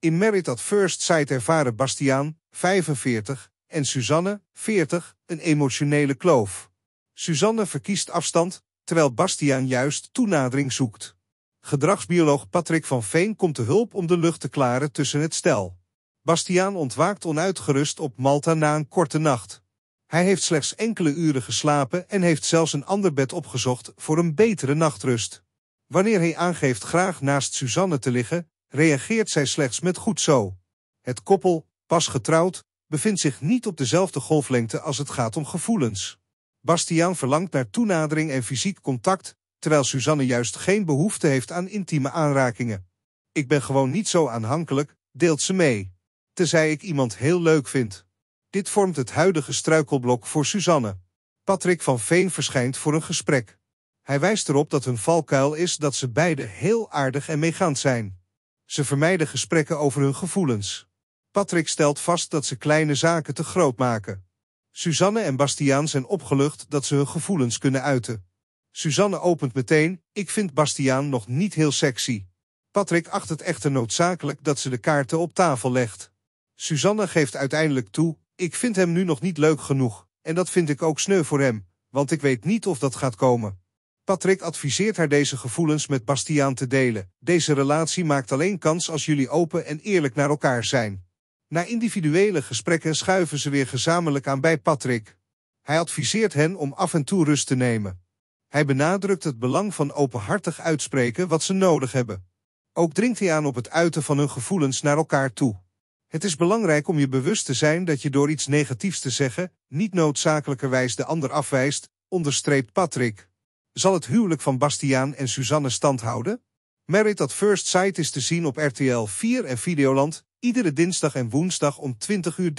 In Merit at First Sight ervaren Bastiaan, 45, en Suzanne, 40, een emotionele kloof. Suzanne verkiest afstand, terwijl Bastiaan juist toenadering zoekt. Gedragsbioloog Patrick van Veen komt te hulp om de lucht te klaren tussen het stel. Bastiaan ontwaakt onuitgerust op Malta na een korte nacht. Hij heeft slechts enkele uren geslapen en heeft zelfs een ander bed opgezocht voor een betere nachtrust. Wanneer hij aangeeft graag naast Suzanne te liggen, reageert zij slechts met goed zo. Het koppel, pas getrouwd, bevindt zich niet op dezelfde golflengte als het gaat om gevoelens. Bastiaan verlangt naar toenadering en fysiek contact, terwijl Suzanne juist geen behoefte heeft aan intieme aanrakingen. Ik ben gewoon niet zo aanhankelijk, deelt ze mee. Tenzij ik iemand heel leuk vind. Dit vormt het huidige struikelblok voor Suzanne. Patrick van Veen verschijnt voor een gesprek. Hij wijst erop dat hun valkuil is dat ze beiden heel aardig en meegaand zijn. Ze vermijden gesprekken over hun gevoelens. Patrick stelt vast dat ze kleine zaken te groot maken. Suzanne en Bastiaan zijn opgelucht dat ze hun gevoelens kunnen uiten. Suzanne opent meteen, ik vind Bastiaan nog niet heel sexy. Patrick acht het echter noodzakelijk dat ze de kaarten op tafel legt. Suzanne geeft uiteindelijk toe, ik vind hem nu nog niet leuk genoeg, en dat vind ik ook sneu voor hem, want ik weet niet of dat gaat komen. Patrick adviseert haar deze gevoelens met Bastiaan te delen. Deze relatie maakt alleen kans als jullie open en eerlijk naar elkaar zijn. Na individuele gesprekken schuiven ze weer gezamenlijk aan bij Patrick. Hij adviseert hen om af en toe rust te nemen. Hij benadrukt het belang van openhartig uitspreken wat ze nodig hebben. Ook dringt hij aan op het uiten van hun gevoelens naar elkaar toe. Het is belangrijk om je bewust te zijn dat je door iets negatiefs te zeggen, niet noodzakelijkerwijs de ander afwijst, onderstreept Patrick zal het huwelijk van Bastiaan en Suzanne stand houden? Merit at First Sight is te zien op RTL 4 en Videoland, iedere dinsdag en woensdag om 20.30 uur.